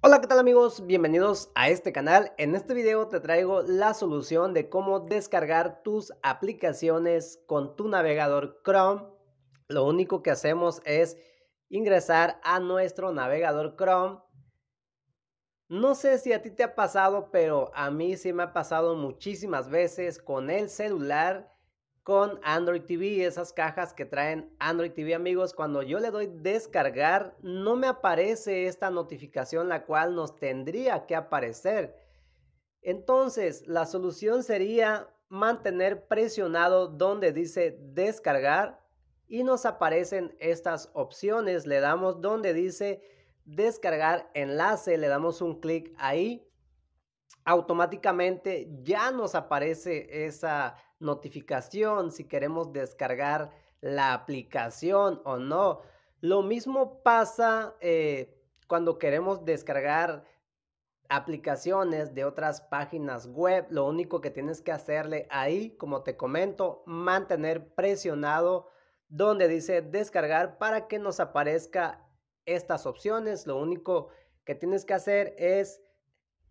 Hola, ¿qué tal amigos? Bienvenidos a este canal. En este video te traigo la solución de cómo descargar tus aplicaciones con tu navegador Chrome. Lo único que hacemos es ingresar a nuestro navegador Chrome. No sé si a ti te ha pasado, pero a mí sí me ha pasado muchísimas veces con el celular con Android TV, esas cajas que traen Android TV amigos, cuando yo le doy descargar no me aparece esta notificación la cual nos tendría que aparecer. Entonces la solución sería mantener presionado donde dice descargar y nos aparecen estas opciones. Le damos donde dice descargar enlace, le damos un clic ahí automáticamente ya nos aparece esa notificación si queremos descargar la aplicación o no. Lo mismo pasa eh, cuando queremos descargar aplicaciones de otras páginas web. Lo único que tienes que hacerle ahí, como te comento, mantener presionado donde dice descargar para que nos aparezca estas opciones. Lo único que tienes que hacer es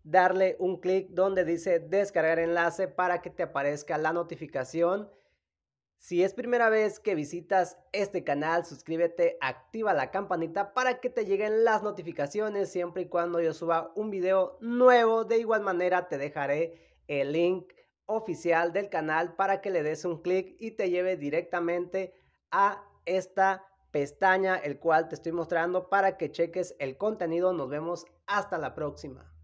darle un clic donde dice descargar enlace para que te aparezca la notificación. Si es primera vez que visitas este canal, suscríbete, activa la campanita para que te lleguen las notificaciones siempre y cuando yo suba un video nuevo. De igual manera te dejaré el link oficial del canal para que le des un clic y te lleve directamente a esta pestaña, el cual te estoy mostrando para que cheques el contenido. Nos vemos hasta la próxima.